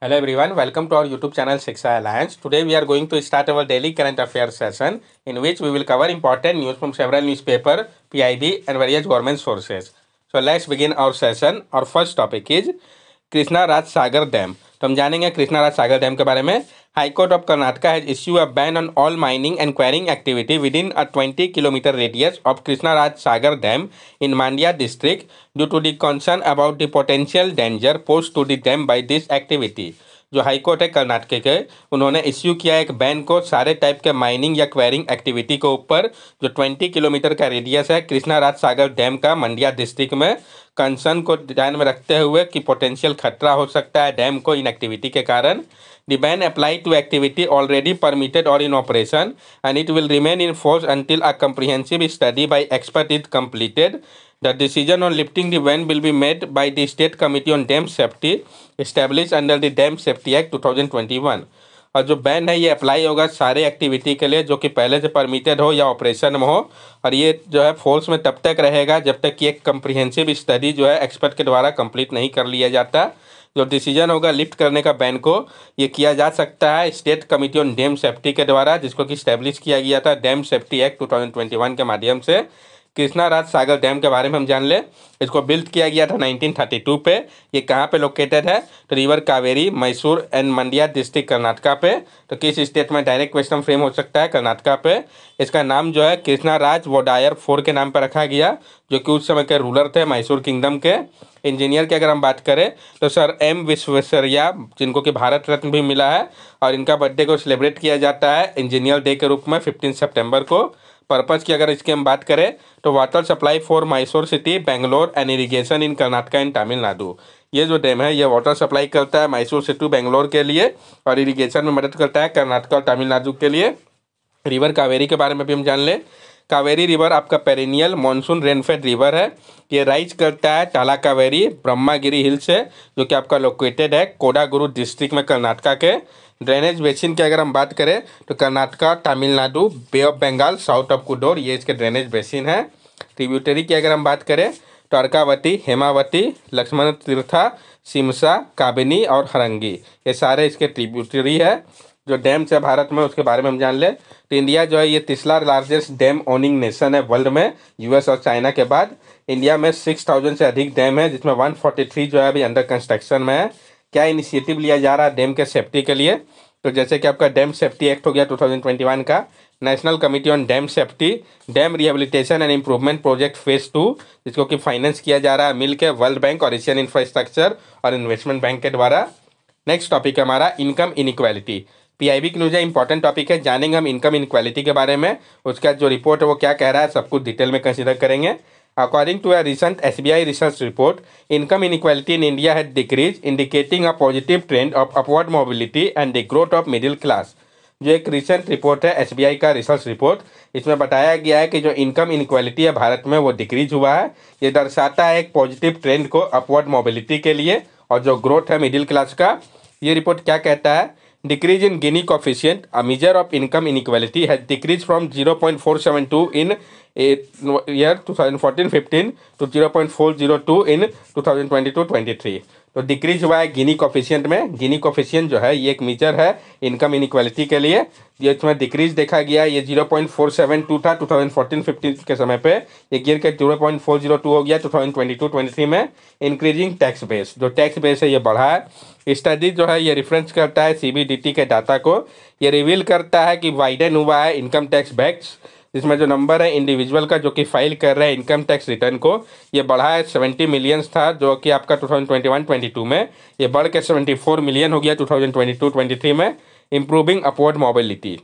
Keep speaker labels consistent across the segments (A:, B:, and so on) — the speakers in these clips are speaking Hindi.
A: Hello everyone, welcome to our YouTube channel Shiksha Alliance. Today we are going to start our daily current affairs session in which we will cover important news from several newspaper, PIB and various government sources. So let's begin our session. Our first topic is Krishna Raj Sagar dam तो हम जानेंगे कृष्णा राज सागर डैम के बारे में high court of Karnataka has issue a ban on all mining and quarrying activity within a twenty kilometre radius of Krishna Raj Sagar dam in Mandya district due to the concern about the potential danger post to the dam by this activity जो हाईकोर्ट है कर्नाटक के उन्होंने इश्यू किया एक बैन को सारे टाइप के माइनिंग या क्वेरिंग एक्टिविटी के ऊपर जो 20 किलोमीटर का रेडियस है कृष्णा राज सागर डैम का मंडिया डिस्ट्रिक्ट में कंसर्न को ध्यान में रखते हुए कि पोटेंशियल खतरा हो सकता है डैम को इनएक्टिविटी के कारण the ban apply to activity already permitted और in operation and it will remain in force until a comprehensive study by expert is completed lifting decision on will be made by the state committee on dam safety on under the dam safety act two thousand twenty one और जो बैन है ये अप्लाई होगा सारे एक्टिविटी के लिए जो कि पहले से परमिटेड हो या ऑपरेशन में हो और ये जो है फोर्स में तब तक रहेगा जब तक कि एक कम्प्रिहेंसिव स्टडी जो है एक्सपर्ट के द्वारा कंप्लीट नहीं कर लिया जाता जो डिसीजन होगा लिफ्ट करने का बैन को ये किया जा सकता है state committee on dam safety के द्वारा जिसको कि स्टैब्लिश किया गया था डैम सेफ्टी एक्ट 2021 के माध्यम से कृष्णा राज सागर डैम के बारे में हम जान ले इसको बिल्ड किया गया था 1932 पे ये कहाँ पे लोकेटेड है तो river Kaveri Mysore and Mandya district Karnataka पे तो किस स्टेट में डायरेक्ट क्वेश्चन फ्रेम हो सकता है कर्नाटका पे इसका नाम जो है कृष्णा राज वोडायर फोर के नाम पर रखा गया जो कि उस समय के रूलर थे मैसूर किंगडम के इंजीनियर की अगर हम बात करें तो सर एम विश्वेश्वरिया जिनको कि भारत रत्न भी मिला है और इनका बर्थडे को सेलिब्रेट किया जाता है इंजीनियर डे के रूप में फिफ्टीन सेप्टेम्बर को पर्पज़ की अगर इसकी हम बात करें तो water supply for Mysore city Bangalore and irrigation in Karnataka and Tamil Nadu ये जो डैम है ये वाटर सप्लाई करता है मैसूर से टू बेंगलोर के लिए और इरीगेशन में मदद करता है कर्नाटका और तमिलनाडु के लिए रिवर कावेरी के बारे में भी हम जान लें कावेरी रिवर आपका पेरिनियल मानसून रेनफेड रिवर है ये राइज करता है टाला कावेरी ब्रह्मागिरी हिल से जो कि आपका लोकेटेड है कोडागुरु डिस्ट्रिक्ट में कर्नाटका के ड्रेनेज बेसिन की अगर हम बात करें तो Karnataka Tamil Nadu bay of Bengal south of Cuddalore ये इसके ड्रेनेज बेसिन है ट्रिब्यूटरी की अगर हम बात करें तो अर्कावती हेमावती लक्ष्मण तीर्था सिमसा काबिनी और हरंगी ये सारे इसके ट्रिब्यूटरी है जो डैम्स है भारत में उसके बारे में हम जान लें तो इंडिया जो है ये तीसरा लार्जेस्ट डैम ओनिंग नेशन है वर्ल्ड में यूएस और चाइना के बाद इंडिया में सिक्स थाउजेंड से अधिक डैम है जिसमें वन फोर्टी थ्री जो है अभी अंडर कंस्ट्रक्शन में है क्या इनिशिएटिव लिया जा रहा है डैम के सेफ्टी के लिए तो जैसे कि आपका डैम सेफ्टी एक्ट हो गया 2021 का national committee on dam safety dam rehabilitation and improvement project phase two जिसको कि फाइनेंस किया जा रहा है मिल वर्ल्ड बैंक और एशियन इंफ्रास्ट्रक्चर और इन्वेस्टमेंट बैंक के द्वारा नेक्स्ट टॉपिक हमारा इनकम इनक्वालिटी पीआईबी की न्यूज़ है इंपॉर्टेंट टॉपिक है जानेंगे हम इनकम इनक्वालिटी के बारे में उसका जो रिपोर्ट है वो क्या कह रहा है सब कुछ डिटेल में कंसिडर करेंगे According to a recent SBI research report, income inequality in India had decreased, indicating a positive trend of upward mobility and the growth of middle class. जो एक रिसेंट रिपोर्ट है एसबीआई का रिसर्च रिपोर्ट इसमें बताया गया है कि जो इनकम इनक्वालिटी है भारत में वो डिक्रीज हुआ है ये दर्शाता है एक पॉजिटिव ट्रेंड को अपवर्ड मोबिलिटी के लिए और जो ग्रोथ है मिडिल क्लास का ये रिपोर्ट क्या कहता है decrease in Gini coefficient, a measure of income inequality, has decreased from 0.472 in eh, year 2014-15 to 0.402 in 2022-23. तो डिक्रीज हुआ है गिनी कोफिशियंट में गिनी कोफिशियंट जो है ये एक मीचर है इनकम इनक्वालिटी के लिए ये इसमें डिक्रीज देखा गया ये zero point four seven two था टू थाउजेंड फोर्टीन फिफ्टीन के समय पे ये गिर के zero point four zero two हो गया two thousand twenty two twenty three में इंक्रीजिंग टैक्स बेस जो टैक्स बेस है ये बढ़ा है स्टडी जो है ये रिफरेंस करता है सी के डाटा को ये रिवील करता है कि वाइडन हुआ है इनकम टैक्स बैक्स जिसमें जो नंबर है इंडिविजुअल का जो कि फाइल कर रहा है इनकम टैक्स रिटर्न को ये बढ़ा है सेवेंटी मिलियंस था जो कि आपका two thousand twenty one twenty two में ये बढ़ के सेवेंटी फोर मिलियन हो गया two thousand twenty two twenty three में इम्प्रूविंग अपवर्ड मोबिलिटी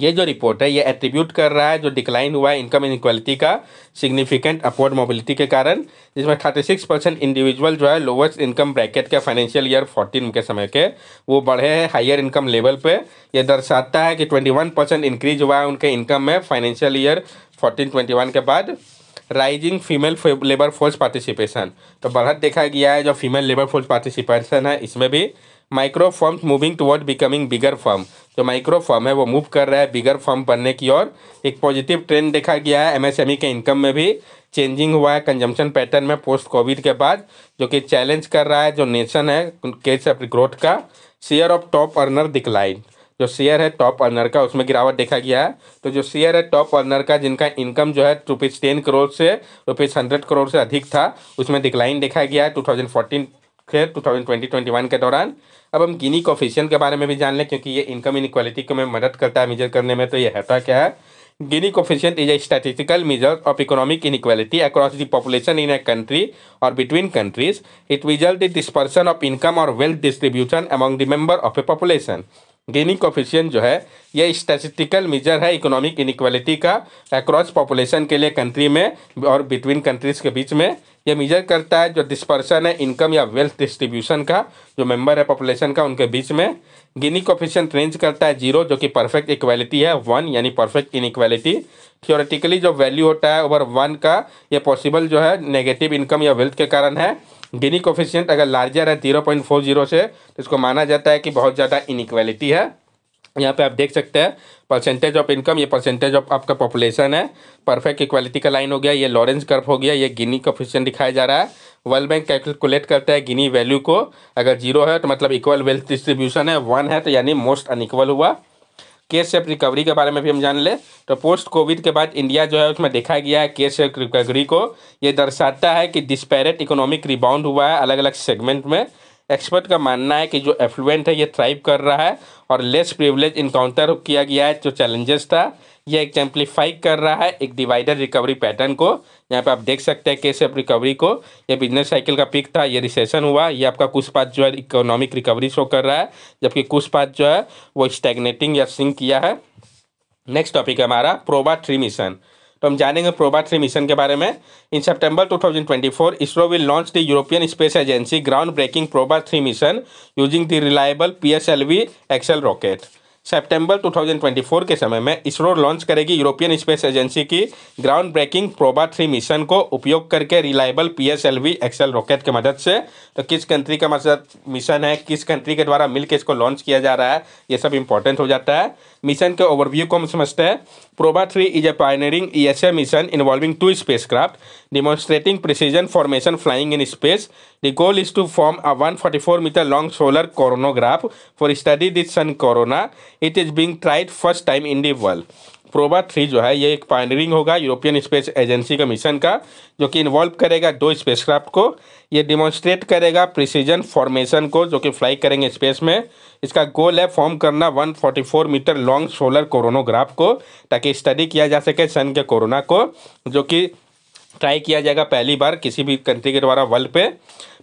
A: ये जो रिपोर्ट है ये एट्रीब्यूट कर रहा है जो डिक्लाइन हुआ है इनकम इनक्वालिटी का सिग्निफिकेंट अपवर्ड मोबिलिटी के कारण जिसमें थर्टी सिक्स परसेंट इंडिविजुअल जो है लोवेस्ट इनकम ब्रैकेट के फाइनेंशियल ईयर फोर्टीन के समय के वो बढ़े हैं हायर इनकम लेवल पे ये दर्शाता है कि ट्वेंटी वन परसेंट इंक्रीज हुआ है उनके इनकम में financial year fourteen twenty one के बाद rising female labour force participation तो बढ़त देखा गया है जो फीमेल लेबर फोर्स पार्टिसिपेशन है इसमें भी micro firms moving toward becoming bigger firm जो माइक्रो फर्म है वो मूव कर रहा है बिगर फर्म बनने की ओर एक पॉजिटिव ट्रेंड देखा गया है एमएसएमई e के इनकम में भी चेंजिंग हुआ है कंजम्पशन पैटर्न में पोस्ट कोविड के बाद जो कि चैलेंज कर रहा है जो नेशन है केस ऑफ ग्रोथ का share of top earner decline जो शेयर है टॉप अर्नर का उसमें गिरावट देखा गया है तो जो शेयर है टॉप अर्नर का जिनका इनकम जो है रुपीज़ टेन करोड़ से रुपीज़ हंड्रेड करोड़ से अधिक था उसमें डिक्लाइन देखा गया है two thousand fourteen fair two thousand twenty twenty one के दौरान अब हम गिनी कोफिशियन के बारे में भी जान लें क्योंकि ये इनकम इनक्वालिटी को में मदद करता है मेजर करने में तो ये है क्या है Gini coefficient is a statistical measure of economic inequality across the population in a country और between countries it result in dispersion of income और wealth distribution among the member of a population Gini coefficient जो है यह स्टैटिस्टिकल मेजर है इकोनॉमिक इनक्वालिटी का अक्रॉस पॉपुलेशन के लिए कंट्री में और बिटवीन कंट्रीज के बीच में यह मेजर करता है जो डिस्पर्सन है इनकम या वेल्थ डिस्ट्रीब्यूशन का जो मेंबर है पॉपुलेशन का उनके बीच में गिनी कोफिशियंट रेंज करता है जीरो जो कि परफेक्ट इक्वालिटी है वन यानी परफेक्ट इनइक्वालिटी थियोरेटिकली जो वैल्यू होता है ओवर वन का ये पॉसिबल जो है नेगेटिव इनकम या वेल्थ के कारण है गिनी कोफिशियंट अगर लार्जर है जीरो पॉइंट फोर जीरो से तो इसको माना जाता है कि बहुत ज़्यादा इनइक्वालिटी है यहाँ पे आप देख सकते हैं परसेंटेज ऑफ इनकम ये परसेंटेज ऑफ आपका पॉपुलेशन है परफेक्ट इक्वालिटी का लाइन हो गया ये लॉरेंस कर्व हो गया ये गिनी कोफिशियन दिखाया जा रहा है वर्ल्ड बैंक कैलकुलेट करता है गिनी वैल्यू को अगर जीरो है तो मतलब इक्वल वेल्थ डिस्ट्रीब्यूशन है वन है तो यानी मोस्ट अनइक्वल हुआ केस शेप रिकवरी के बारे में भी हम जान लें तो पोस्ट कोविड के बाद इंडिया जो है उसमें देखा गया है केस शेप रिकवरी को ये दर्शाता है कि डिस्पैरेट इकोनॉमिक रिबाउंड हुआ है अलग अलग सेगमेंट में एक्सपर्ट का मानना है कि जो एफ्लुएंट है ये थ्राइव कर रहा है और लेस प्रिवलेज इनकाउंटर किया गया है जो चैलेंजेस था ये एक्टेम्प्लीफाई कर रहा है एक डिवाइडर रिकवरी पैटर्न को यहाँ पे आप देख सकते हैं केस सब रिकवरी को ये बिजनेस साइकिल का पिक था ये रिसेशन हुआ ये आपका कुछ पात जो है इकोनॉमिक रिकवरी शो कर रहा है जबकि कुछ पात जो है वो स्टेगनेटिंग या सिंक किया है नेक्स्ट टॉपिक है हमारा प्रोबा थ्री मिशन तो हम जानेंगे प्रोबा थ्री मिशन के बारे में in two thousand twenty four ISRO will launch the European space Agency ground breaking Proba three mission using the reliable P S L V XL rocket September two thousand twenty four के समय में इसरो लॉन्च करेगी यूरोपियन स्पेस एजेंसी की ground breaking Proba three mission को उपयोग करके reliable P S L V XL rocket की मदद से तो किस कंट्री का मतलब मिशन है किस कंट्री के द्वारा मिलकर इसको लॉन्च किया जा रहा है ये सब इंपॉर्टेंट हो जाता है मिशन के ओवरव्यू को हम समझते हैं Proba three is a pioneering a mission involving two spacecraft demonstrating precision formation flying in space the goal is to form a one forty four metre long solar coronagraph for study this sun corona it is being tried first time in the world Proba three जो है ये एक पायनरिंग होगा यूरोपियन स्पेस एजेंसी का मिशन का जो कि इन्वॉल्व करेगा दो स्पेसक्राफ्ट को ये डिमॉन्स्ट्रेट करेगा प्रिसीजन फॉर्मेशन को जो कि फ्लाई करेंगे स्पेस में इसका गोल है फॉर्म करना 144 मीटर लॉन्ग सोलर कोरोनोग्राफ को ताकि स्टडी किया जा सके सन के कोरोना को जो कि ट्राई किया जाएगा पहली बार किसी भी कंट्री के द्वारा वर्ल्ड पे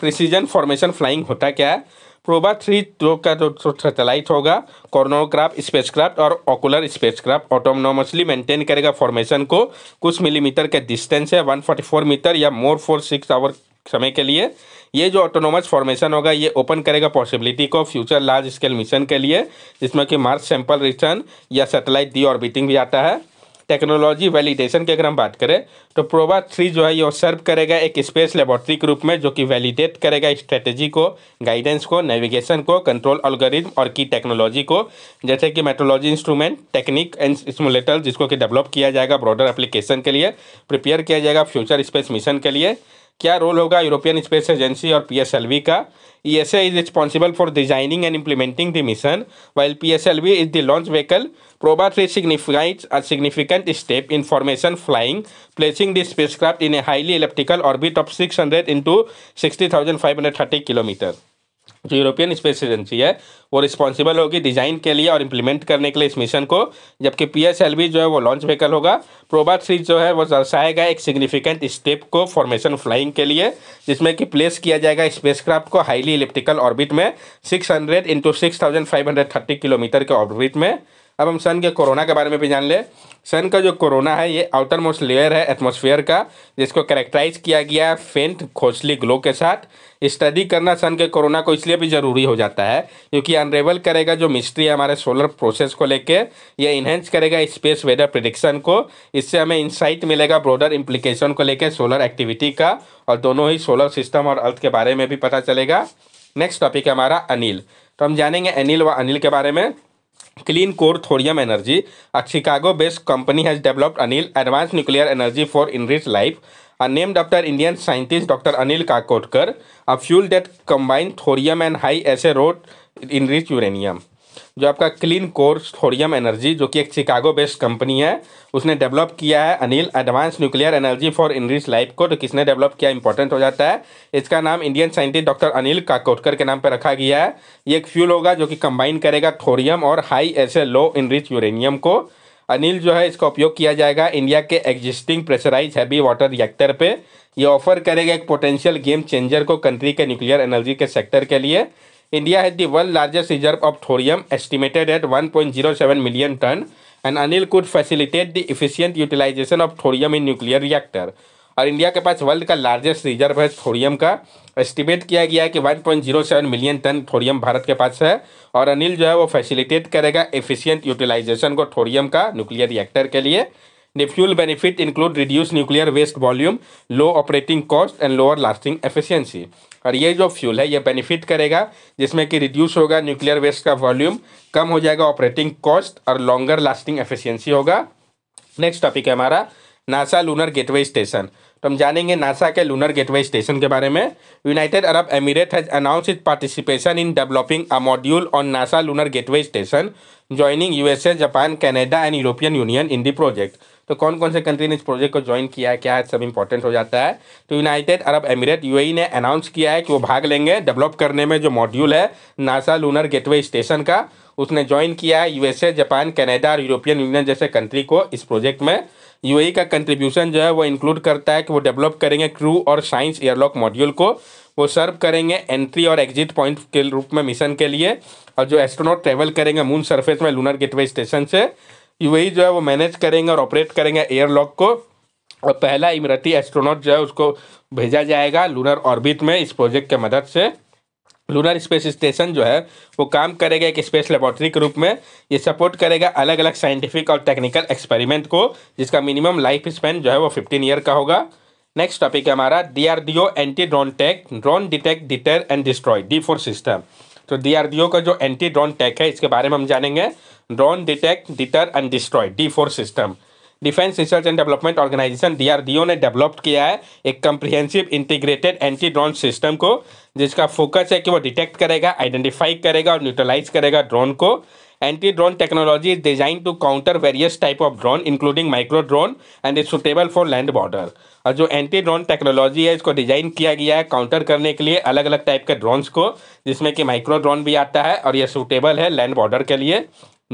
A: प्रिसीजन फॉर्मेशन फ्लाइंग होता क्या है प्रोबा थ्री जो का जो सेटेलाइट होगा कॉर्नोक्राफ्ट स्पेसक्राफ्ट और ऑकुलर स्पेसक्राफ्ट ऑटोनोमसली मेंटेन करेगा फॉर्मेशन को कुछ मिलीमीटर का डिस्टेंस है फोर मीटर या मोर फोर सिक्स आवर समय के लिए ये जो ऑटोनोमस फॉर्मेशन होगा ये ओपन करेगा पॉसिबिलिटी को फ्यूचर लार्ज स्केल मिशन के लिए जिसमें कि मार्स सैंपल रिटर्न या सैटेलाइट डी ऑर्बिटिंग भी आता है टेक्नोलॉजी वैलिडेशन की अगर हम बात करें तो प्रोवा थ्री जो है ये सर्व करेगा एक स्पेस लेबोरेटरी के रूप में जो कि वैलिडेट करेगा स्ट्रेटेजी को गाइडेंस को नेविगेशन को कंट्रोल ऑलगरिज्म और की टेक्नोलॉजी को जैसे कि metrology instrument technique and simulator जिसको कि डेवलप किया जाएगा ब्रॉडर एप्लीकेशन के लिए प्रिपेयर किया जाएगा फ्यूचर स्पेस मिशन के लिए क्या रोल होगा यूरोपियन स्पेस एजेंसी और पीएसएलवी का ESA is responsible for designing and implementing the mission while PSLV is the launch vehicle Proba three signifies a significant step in formation flying placing the spacecraft in a highly elliptical orbit of six hundred into sixty thousand five hundred thirty kilometre जो यूरोपियन स्पेस एजेंसी है वो रिस्पॉन्सिबल होगी डिजाइन के लिए और इम्प्लीमेंट करने के लिए इस मिशन को जबकि पी जो है वो लॉन्च व्हीकल होगा प्रोबा थ्री जो है वो दर्शाएगा एक सिग्निफिकेंट स्टेप को फॉर्मेशन फ्लाइंग के लिए जिसमें कि प्लेस किया जाएगा स्पेसक्राफ्ट को हाईली इलिप्टिकल ऑर्बिट में six hundred into six thousand five hundred thirty kilometre के ऑर्बिट में अब हम सन के कोरोना के बारे में भी जान ले सन का जो कोरोना है ये आउटर मोस्ट लेयर है एटमोसफियर का जिसको करेक्टराइज किया गया है फेंट खोसली ग्लो के साथ स्टडी करना सन के कोरोना को इसलिए भी ज़रूरी हो जाता है क्योंकि अनरेबल करेगा जो मिस्ट्री है हमारे सोलर प्रोसेस को लेके ये इन्हेंस करेगा स्पेस वेदर प्रिडिक्शन को इससे हमें इंसाइट मिलेगा ब्रॉडर इम्प्लीकेशन को लेकर सोलर एक्टिविटी का और दोनों ही सोलर सिस्टम और अर्थ के बारे में भी पता चलेगा नेक्स्ट टॉपिक है हमारा अनिल तो हम जानेंगे अनिल व अनिल के बारे में clean core thorium energy a Chicago based company has developed ANEEL advance nuclear energy for enrich life a name doctor Indian scientist doctor Anil Kakodkar a fuel that combine thorium and high assay road enrich uranium जो आपका क्लीन कोर थोरियम एनर्जी जो कि एक शिकागो बेस्ड कंपनी है उसने डेवलप किया है ANEEL advance nuclear energy for enrich life को तो किसने डेवलप किया इंपॉर्टेंट हो जाता है इसका नाम Indian scientist doctor Anil Kakodkar के नाम पर रखा गया है ये एक फ्यूल होगा जो कि कंबाइन करेगा थोरियम और हाई ऐसे लो इनरिच यूरेनियम को अनिल जो है इसका उपयोग किया जाएगा इंडिया के existing pressurise heavy water reactor पे ये ऑफर करेगा एक पोटेंशियल गेम चेंजर को कंट्री के न्यूक्लियर एनर्जी के सेक्टर के लिए India has the world largest reserve of thorium estimated at 1.07 million ton and Anil could facilitate the efficient utilization of thorium in nuclear reactor. और इंडिया के पास वर्ल्ड का लार्जेस्ट रिजर्व है थोरियम का एस्टिमेट किया गया है कि 1.07 मिलियन टन थोरियम भारत के पास है और अनिल जो है वो फैसिलिटेट करेगा एफिशिएंट यूटिलाइजेशन को थोरियम का न्यूक्लियर रिएक्टर के लिए The fuel benefit include reduced nuclear waste volume, low operating cost and lower lasting efficiency. और ये जो फ्यूल है ये बेनिफिट करेगा जिसमें कि रिड्यूस होगा न्यूक्लियर वेस्ट का वॉल्यूम कम हो जाएगा ऑपरेटिंग कॉस्ट और लॉन्गर लास्टिंग एफिशिएंसी होगा नेक्स्ट टॉपिक है हमारा नासा लूनर गेटवे स्टेशन तो हम जानेंगे नासा के लूनर गेटवे स्टेशन के बारे में United Arab Emirate has announce it participation in developing a module on NASA lunar gateway station joining USA Japan Canada and European Union in the project तो कौन कौन से कंट्री ने इस प्रोजेक्ट को ज्वाइन किया है क्या है सब इंपॉर्टेंट हो जाता है तो यूनाइटेड अरब एमिरेट यूएई ने अनाउंस किया है कि वो भाग लेंगे डेवलप करने में जो मॉड्यूल है नासा लूनर गेटवे स्टेशन का उसने ज्वाइन किया है यूएसए जापान कनाडा और यूरोपियन यूनियन जैसे कंट्री को इस प्रोजेक्ट में यूएई e का कंट्रीब्यूशन जो है वो इंक्लूड करता है कि वो डेवलप करेंगे क्रू और साइंस एयरलॉक मॉड्यूल को वो सर्व करेंगे एंट्री और एग्जिट पॉइंट के रूप में मिशन के लिए और जो एस्ट्रोनॉट ट्रेवल करेंगे मून सरफेस में लूनर गेटवे स्टेशन से वही जो है वो मैनेज करेंगे और ऑपरेट करेंगे एयरलॉक को और पहला इमरती एस्ट्रोनॉट जो है उसको भेजा जाएगा लूनर ऑर्बिट में इस प्रोजेक्ट के मदद से लूनर स्पेस स्टेशन जो है वो काम करेगा एक स्पेस लेबॉर्ट्री के रूप में ये सपोर्ट करेगा अलग अलग साइंटिफिक और टेक्निकल एक्सपेरिमेंट को जिसका मिनिमम लाइफ स्पेन जो है वो फिफ्टीन ईयर का होगा नेक्स्ट टॉपिक है हमारा D D R O anti drone tech drone detect deter and destroy D four system तो डी डी आर ओ का जो एंटी ड्रोन टैक है इसके बारे में हम जानेंगे drone detect deter and destroy D four system defence research and development organisation DRDO ने डेवलप किया है एक comprehensive integrated anti drone system को जिसका फोकस है कि वो डिटेक्ट करेगा आइडेंटिफाई करेगा और न्यूट्रलाइज करेगा ड्रोन को anti drone technology is design to counter various type of drone including micro drone and is suitable for land border और जो एंटी ड्रोन टेक्नोलॉजी है इसको डिज़ाइन किया गया है काउंटर करने के लिए अलग अलग टाइप के ड्रोन्स को जिसमें कि माइक्रो ड्रोन भी आता है और यह सुटेबल है लैंड बॉर्डर के लिए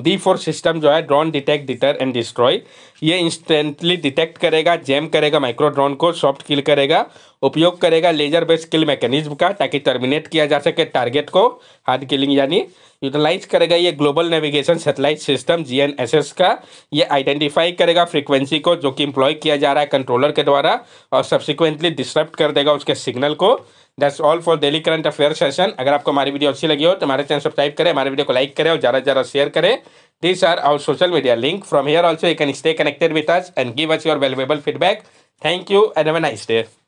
A: डी फोर सिस्टम जो है drone detect deter and destroy ये इंस्टेंटली डिटेक्ट करेगा जैम करेगा माइक्रो ड्रोन को सॉफ्ट किल करेगा उपयोग करेगा लेजर बेस्ड किल मैकेनिज्म का ताकि टर्मिनेट किया जा सके टारगेट को हार्ड किलिंग यानी यूटिलाइज करेगा ये global navigation satellite system GNSS का ये आइडेंटिफाई करेगा फ्रीक्वेंसी को जो कि इम्प्लॉय किया जा रहा है कंट्रोलर के द्वारा और सब्सिक्वेंटली डिस्टर्ब कर देगा उसके सिग्नल को that's all for daily current affair session अगर आपको हमारी वीडियो अच्छी लगी हो तो हमारे चैनल सब्सक्राइब करें हमारे वीडियो को लाइक करें और ज़्यादा से ज़्यादा शेयर करें this are our social media link from here also you can stay connected with us and give us your valuable feedback thank you and have a nice day